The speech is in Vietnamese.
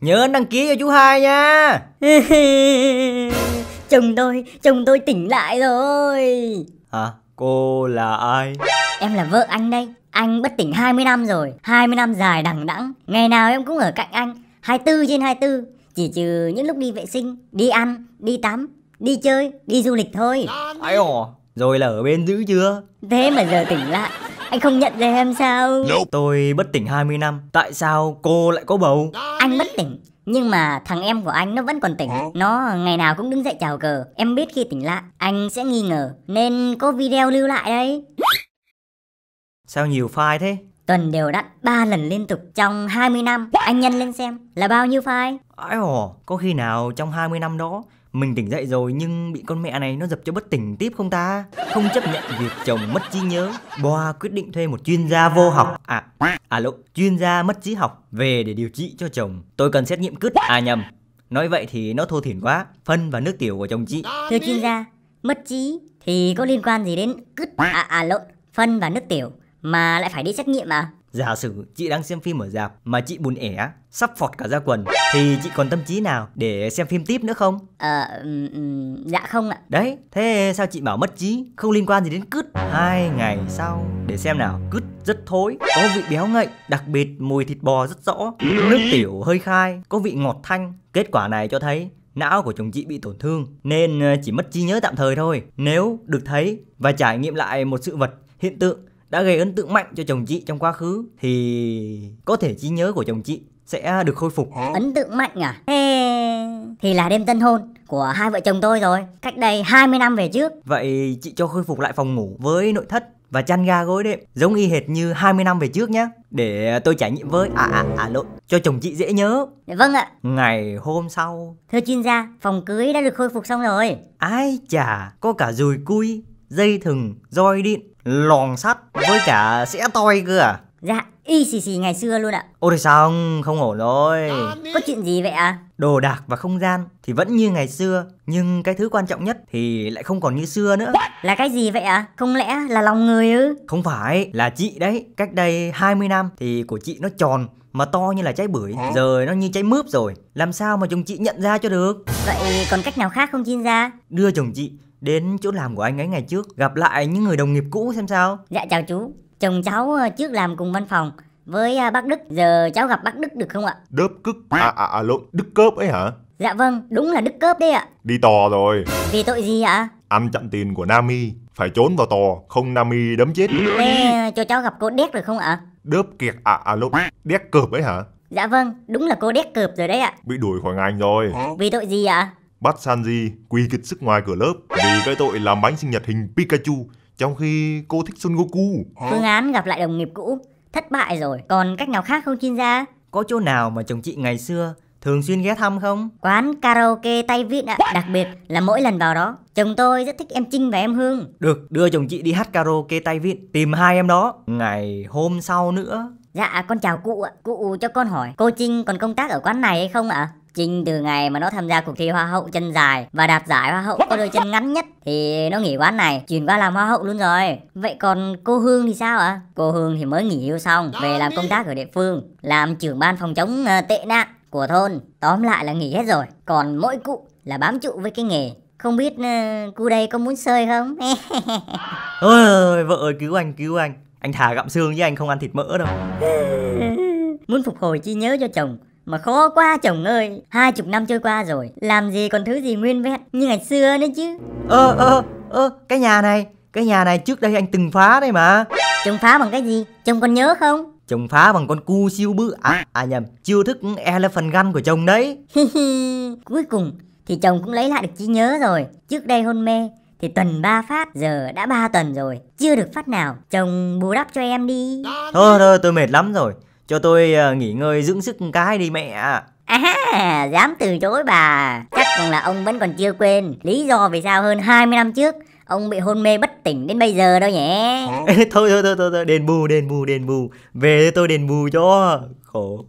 Nhớ đăng ký cho chú hai nha Chồng tôi, chồng tôi tỉnh lại rồi Hả? Cô là ai? Em là vợ anh đây Anh bất tỉnh 20 năm rồi 20 năm dài đằng đẵng Ngày nào em cũng ở cạnh anh 24 trên 24 Chỉ trừ những lúc đi vệ sinh Đi ăn, đi tắm Đi chơi, đi du lịch thôi Ai ồ Rồi là ở bên giữ chưa? Thế mà giờ tỉnh lại anh không nhận ra em sao nope. Tôi bất tỉnh 20 năm Tại sao cô lại có bầu Anh bất tỉnh nhưng mà thằng em của anh nó vẫn còn tỉnh Nó ngày nào cũng đứng dậy chào cờ Em biết khi tỉnh lại anh sẽ nghi ngờ Nên có video lưu lại đấy Sao nhiều file thế Tuần đều đặn 3 lần liên tục trong 20 năm Anh nhân lên xem là bao nhiêu file Ái hồ, có khi nào trong 20 năm đó mình tỉnh dậy rồi nhưng bị con mẹ này nó dập cho bất tỉnh tiếp không ta? Không chấp nhận việc chồng mất trí nhớ, Boa quyết định thuê một chuyên gia vô học. À, à lộ, chuyên gia mất trí học về để điều trị cho chồng. Tôi cần xét nghiệm cứt. À nhầm, nói vậy thì nó thô thiển quá. Phân và nước tiểu của chồng chị. Thưa chuyên gia, mất trí thì có liên quan gì đến cứt? À, à lộn, phân và nước tiểu mà lại phải đi xét nghiệm à? Giả sử chị đang xem phim ở dạp mà chị buồn ẻ, sắp phọt cả ra quần thì chị còn tâm trí nào để xem phim tiếp nữa không? Ờ, à, dạ không ạ. Đấy, thế sao chị bảo mất trí, không liên quan gì đến cứt. Hai ngày sau, để xem nào, cứt rất thối, có vị béo ngậy, đặc biệt mùi thịt bò rất rõ, nước tiểu hơi khai, có vị ngọt thanh. Kết quả này cho thấy não của chồng chị bị tổn thương nên ờ, chỉ mất trí nhớ tạm thời thôi. Nếu được thấy và trải nghiệm lại một sự vật, hiện tượng đã gây ấn tượng mạnh cho chồng chị trong quá khứ thì có thể trí nhớ của chồng chị sẽ được khôi phục. Ấn tượng mạnh à? Ê, thì là đêm tân hôn của hai vợ chồng tôi rồi, cách đây 20 năm về trước. Vậy chị cho khôi phục lại phòng ngủ với nội thất và chăn ga gối đệm giống y hệt như 20 năm về trước nhé để tôi trải nghiệm với à à à lộn cho chồng chị dễ nhớ dạ vâng ạ ngày hôm sau thưa chuyên gia phòng cưới đã được khôi phục xong rồi ai chả có cả dùi cui dây thừng roi điện lòn sắt với cả sẽ toi cơ à? Dạ, y xì xì ngày xưa luôn ạ. Ôi thì sao không, không ổn rồi. Có chuyện gì vậy ạ? À? Đồ đạc và không gian thì vẫn như ngày xưa, nhưng cái thứ quan trọng nhất thì lại không còn như xưa nữa. Là cái gì vậy ạ? À? Không lẽ là lòng người ư? Không phải, là chị đấy. Cách đây 20 năm thì của chị nó tròn mà to như là trái bưởi, giờ nó như trái mướp rồi. Làm sao mà chồng chị nhận ra cho được? Vậy còn cách nào khác không chuyên gia? Đưa chồng chị Đến chỗ làm của anh ấy ngày trước Gặp lại những người đồng nghiệp cũ xem sao Dạ chào chú Chồng cháu ờ, trước làm cùng văn phòng với ờ, bác Đức Giờ cháu gặp bác Đức được không ạ? Đớp cức À à à lộn Đức cớp ấy hả? Dạ vâng, đúng là Đức cớp đấy ạ Đi tò rồi Vì tội gì ạ? Ăn chặn tiền của Nami Phải trốn vào tò Không Nami đấm chết Thế ờ, cho cháu gặp cô Đét được không ạ? Đớp kiệt à à lộn Đét cợp ấy hả? Dạ vâng, đúng là cô Đét cợp rồi đấy ạ Bị đuổi khỏi ngành rồi Vì tội gì ạ? bắt Sanji quỳ kịch sức ngoài cửa lớp vì cái tội làm bánh sinh nhật hình Pikachu trong khi cô thích Son Goku. Phương án gặp lại đồng nghiệp cũ thất bại rồi, còn cách nào khác không Chin ra? Có chỗ nào mà chồng chị ngày xưa thường xuyên ghé thăm không? Quán karaoke tay vịn ạ, đặc biệt là mỗi lần vào đó, chồng tôi rất thích em Trinh và em Hương. Được, đưa chồng chị đi hát karaoke tay vịn, tìm hai em đó, ngày hôm sau nữa. Dạ, con chào cụ ạ, cụ cho con hỏi, cô Trinh còn công tác ở quán này hay không ạ? Trinh từ ngày mà nó tham gia cuộc thi Hoa hậu chân dài và đạt giải Hoa hậu có đôi chân ngắn nhất thì nó nghỉ quán này, chuyển qua làm Hoa hậu luôn rồi. Vậy còn cô Hương thì sao ạ? À? Cô Hương thì mới nghỉ hưu xong, về làm công tác ở địa phương, làm trưởng ban phòng chống ờ, tệ nạn của thôn. Tóm lại là nghỉ hết rồi, còn mỗi cụ là bám trụ với cái nghề. Không biết uh, cu đây có muốn sơi không? Ôi ơi, vợ ơi, cứu anh, cứu anh. Anh thả gặm xương với anh không ăn thịt mỡ đâu. muốn phục hồi trí nhớ cho chồng mà khó quá chồng ơi, hai chục năm trôi qua rồi, làm gì còn thứ gì nguyên vẹn như ngày xưa nữa chứ. Ơ ơ ơ, cái nhà này, cái nhà này trước đây anh từng phá đấy mà. Chồng phá bằng cái gì? Chồng còn nhớ không? Chồng phá bằng con cu siêu bự à, à nhầm, chiêu thức elephant gun của chồng đấy. Cuối cùng thì chồng cũng lấy lại được trí nhớ rồi. Trước đây hôn mê thì tuần ba phát, giờ đã ba tuần rồi, chưa được phát nào. Chồng bù đắp cho em đi. Thôi thôi, tôi mệt lắm rồi. Cho tôi ờ, nghỉ ngơi dưỡng sức cái đi mẹ À, dám từ chối bà Chắc còn là ông vẫn còn chưa quên Lý do vì sao hơn 20 năm trước Ông bị hôn mê bất tỉnh đến bây giờ đâu nhé thôi, thôi thôi thôi thôi đền bù đền bù đền bù Về tôi đền bù cho Khổ